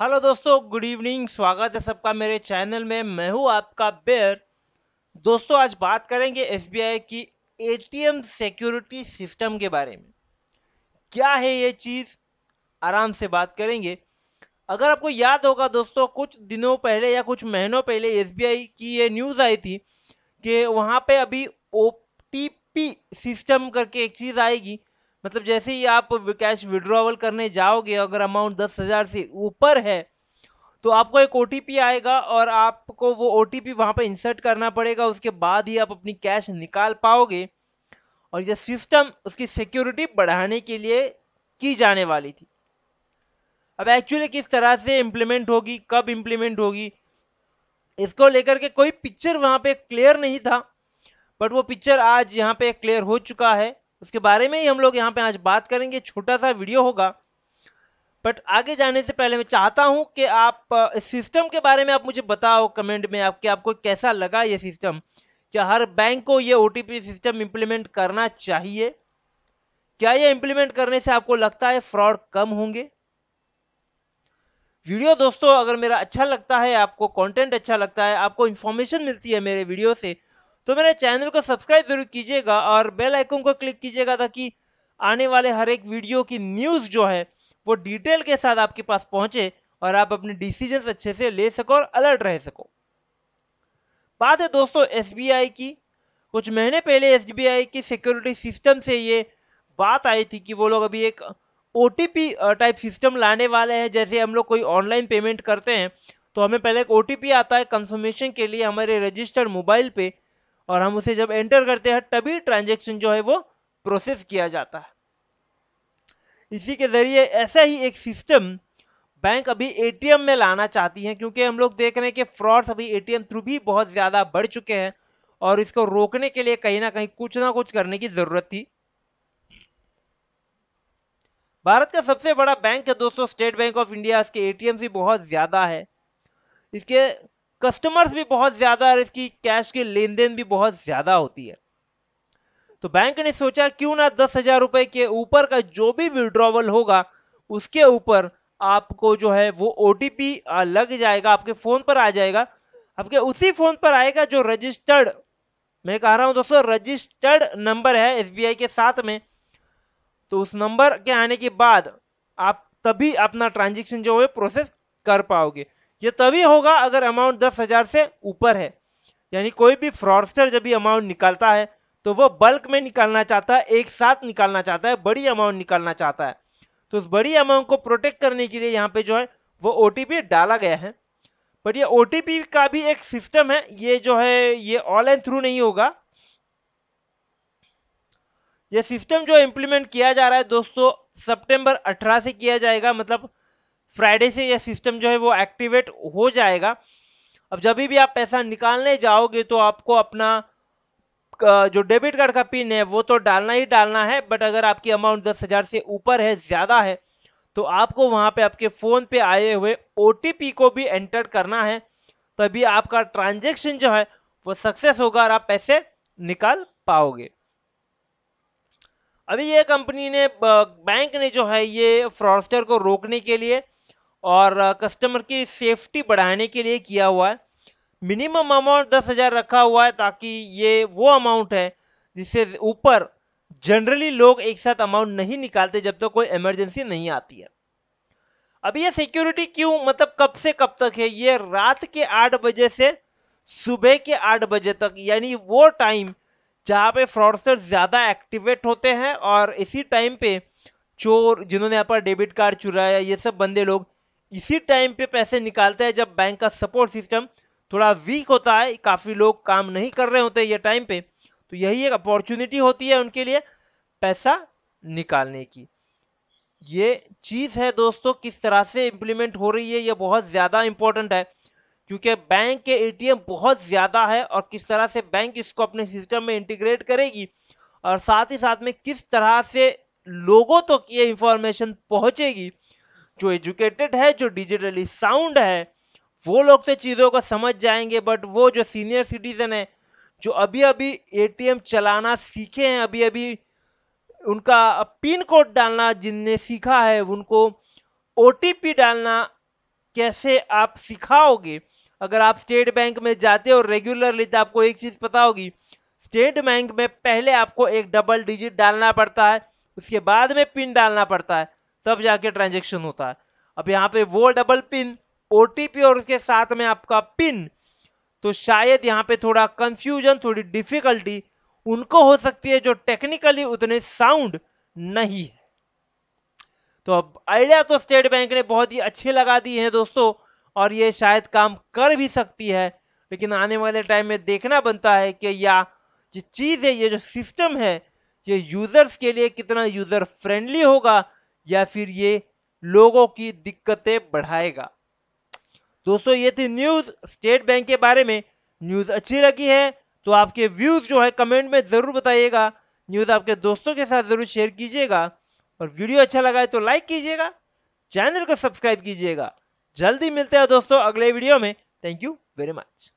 hello दोस्तों good evening स्वागत है सबका मेरे चैनल में मैं हूं आपका बेर दोस्तों आज बात करेंगे एसबीआई की एटीएम सिक्योरिटी सिस्टम के बारे में क्या है ये चीज़ आराम से बात करेंगे अगर आपको याद होगा दोस्तों कुछ दिनों पहले या कुछ महीनों पहले एसबीआई की ये न्यूज़ आई थी कि वहाँ पे अभी ओ सिस्टम करके एक चीज़ आएगी मतलब जैसे ही आप कैश विड्रॉवल करने जाओगे अगर अमाउंट दस हज़ार से ऊपर है तो आपको एक ओ आएगा और आपको वो ओ टी पी वहाँ पर इंसर्ट करना पड़ेगा उसके बाद ही आप अपनी कैश निकाल पाओगे और यह सिस्टम उसकी सिक्योरिटी बढ़ाने के लिए की जाने वाली थी अब एक्चुअली किस तरह से इम्प्लीमेंट होगी कब इम्प्लीमेंट होगी इसको लेकर के कोई पिक्चर वहाँ पे क्लियर नहीं था बट वो पिक्चर आज यहाँ पे क्लियर हो चुका है उसके बारे में ही हम लोग यहाँ पे आज बात करेंगे छोटा सा वीडियो होगा बट आगे जाने से पहले मैं चाहता हूँ कि आप इस सिस्टम के बारे में आप मुझे बताओ कमेंट में आपके आपको कैसा लगा ये सिस्टम क्या हर बैंक को ये ओ सिस्टम इम्प्लीमेंट करना चाहिए क्या ये इम्प्लीमेंट करने से आपको लगता है फ्रॉड कम होंगे वीडियो दोस्तों अगर मेरा अच्छा लगता है आपको कंटेंट अच्छा लगता है आपको इन्फॉर्मेशन मिलती है मेरे वीडियो से तो मेरे चैनल को सब्सक्राइब जरूर कीजिएगा और बेल आइकन को क्लिक कीजिएगा ताकि आने वाले हर एक वीडियो की न्यूज़ जो है वो डिटेल के साथ आपके पास पहुंचे और आप अपने डिसीजन अच्छे से ले सको और अलर्ट रह सको बात है दोस्तों एस की कुछ महीने पहले एस की सिक्योरिटी सिस्टम से ये बात आई थी कि वो लोग अभी एक ओ टाइप सिस्टम लाने वाले हैं जैसे हम लोग कोई ऑनलाइन पेमेंट करते हैं तो हमें पहले एक ओ आता है कंफर्मेशन के लिए हमारे रजिस्टर्ड मोबाइल पे और हम उसे जब एंटर करते हैं तभी ट्रांजेक्शन जो है वो प्रोसेस किया जाता है इसी के जरिए ऐसा ही एक सिस्टम बैंक अभी एटीएम में लाना चाहती है क्योंकि हम लोग देख रहे हैं कि फ्रॉड्स अभी एटीएम थ्रू भी बहुत ज़्यादा बढ़ चुके हैं और इसको रोकने के लिए कहीं ना कहीं कुछ ना कुछ करने की ज़रूरत थी भारत का सबसे बड़ा बैंक है दोस्तों स्टेट बैंक ऑफ इंडिया इसके एटीएम भी बहुत ज़्यादा है इसके कस्टमर्स भी बहुत ज्यादा और इसकी कैश की लेन देन भी बहुत ज्यादा होती है तो बैंक ने सोचा क्यों ना दस हजार रुपए के ऊपर का जो भी विड्रॉवल होगा उसके ऊपर आपको जो है वो ओ लग जाएगा आपके फोन पर आ जाएगा आपके उसी फोन पर आएगा जो रजिस्टर्ड मैं कह रहा हूं दोस्तों रजिस्टर्ड नंबर है एस के साथ में तो उस नंबर के आने के बाद आप तभी अपना ट्रांजेक्शन जो है प्रोसेस कर पाओगे ये तभी होगा अगर अमाउंट दस हजार से ऊपर है यानी कोई भी फ्रॉडस्टर जब भी अमाउंट निकालता है तो वो बल्क में निकालना चाहता है एक साथ निकालना चाहता है बड़ी अमाउंट निकालना चाहता है तो उस बड़ी अमाउंट को प्रोटेक्ट करने के लिए यहाँ पे जो है वो ओ डाला गया है बट ये ओ का भी एक सिस्टम है ये जो है ये ऑल एंड थ्रू नहीं होगा ये सिस्टम जो इम्प्लीमेंट किया जा रहा है दोस्तों सितंबर 18 से किया जाएगा मतलब फ्राइडे से यह सिस्टम जो है वो एक्टिवेट हो जाएगा अब जब भी आप पैसा निकालने जाओगे तो आपको अपना जो डेबिट कार्ड का पिन है वो तो डालना ही डालना है बट अगर आपकी अमाउंट दस हज़ार से ऊपर है ज़्यादा है तो आपको वहाँ पे आपके फ़ोन पे आए हुए ओ को भी एंटर करना है तभी आपका ट्रांजेक्शन जो है वो सक्सेस होगा और आप पैसे निकाल पाओगे अभी ये कंपनी ने बैंक ने जो है ये फ्रॉडस्टर को रोकने के लिए और कस्टमर की सेफ्टी बढ़ाने के लिए किया हुआ है मिनिमम अमाउंट दस हज़ार रखा हुआ है ताकि ये वो अमाउंट है जिससे ऊपर जनरली लोग एक साथ अमाउंट नहीं निकालते जब तक तो कोई इमरजेंसी नहीं आती है अब ये सिक्योरिटी क्यों मतलब कब से कब तक है ये रात के आठ बजे से सुबह के आठ बजे तक यानी वो टाइम जहाँ पे फ्रॉडस्टर ज़्यादा एक्टिवेट होते हैं और इसी टाइम पे चोर जिन्होंने यहाँ पर डेबिट कार्ड चुराया ये सब बंदे लोग इसी टाइम पे पैसे निकालते हैं जब बैंक का सपोर्ट सिस्टम थोड़ा वीक होता है काफ़ी लोग काम नहीं कर रहे होते ये टाइम पे तो यही एक अपॉर्चुनिटी होती है उनके लिए पैसा निकालने की ये चीज़ है दोस्तों किस तरह से इम्प्लीमेंट हो रही है ये बहुत ज़्यादा इम्पोर्टेंट है क्योंकि बैंक के एटीएम बहुत ज़्यादा है और किस तरह से बैंक इसको अपने सिस्टम में इंटीग्रेट करेगी और साथ ही साथ में किस तरह से लोगों तक तो ये इंफॉर्मेशन पहुँचेगी जो एजुकेटेड है जो डिजिटली साउंड है वो लोग तो चीज़ों को समझ जाएंगे बट वो जो सीनियर सिटीजन है जो अभी अभी ए चलाना सीखे हैं अभी अभी उनका पिन कोड डालना जिनने सीखा है उनको ओ डालना कैसे आप सिखाओगे अगर आप स्टेट बैंक में जाते हो रेगुलरली तो आपको एक चीज़ पता होगी स्टेट बैंक में पहले आपको एक डबल डिजिट डालना पड़ता है उसके बाद में पिन डालना पड़ता है तब जाके ट्रांजेक्शन होता है अब यहाँ पे वो डबल पिन ओटीपी और उसके साथ में आपका पिन तो शायद यहाँ पे थोड़ा कंफ्यूजन थोड़ी डिफिकल्टी उनको हो सकती है जो टेक्निकली उतने साउंड नहीं है तो अब आइडिया तो स्टेट बैंक ने बहुत ही अच्छे लगा दी है दोस्तों और ये शायद काम कर भी सकती है लेकिन आने वाले टाइम में देखना बनता है कि या जो चीज़ है ये जो सिस्टम है ये यूजर्स के लिए कितना यूजर फ्रेंडली होगा या फिर ये लोगों की दिक्कतें बढ़ाएगा दोस्तों ये थी न्यूज़ स्टेट बैंक के बारे में न्यूज़ अच्छी लगी है तो आपके व्यूज़ जो है कमेंट में ज़रूर बताइएगा न्यूज़ आपके दोस्तों के साथ ज़रूर शेयर कीजिएगा और वीडियो अच्छा लगा है तो लाइक कीजिएगा चैनल को सब्सक्राइब कीजिएगा जल्दी मिलते हैं दोस्तों अगले वीडियो में थैंक यू वेरी मच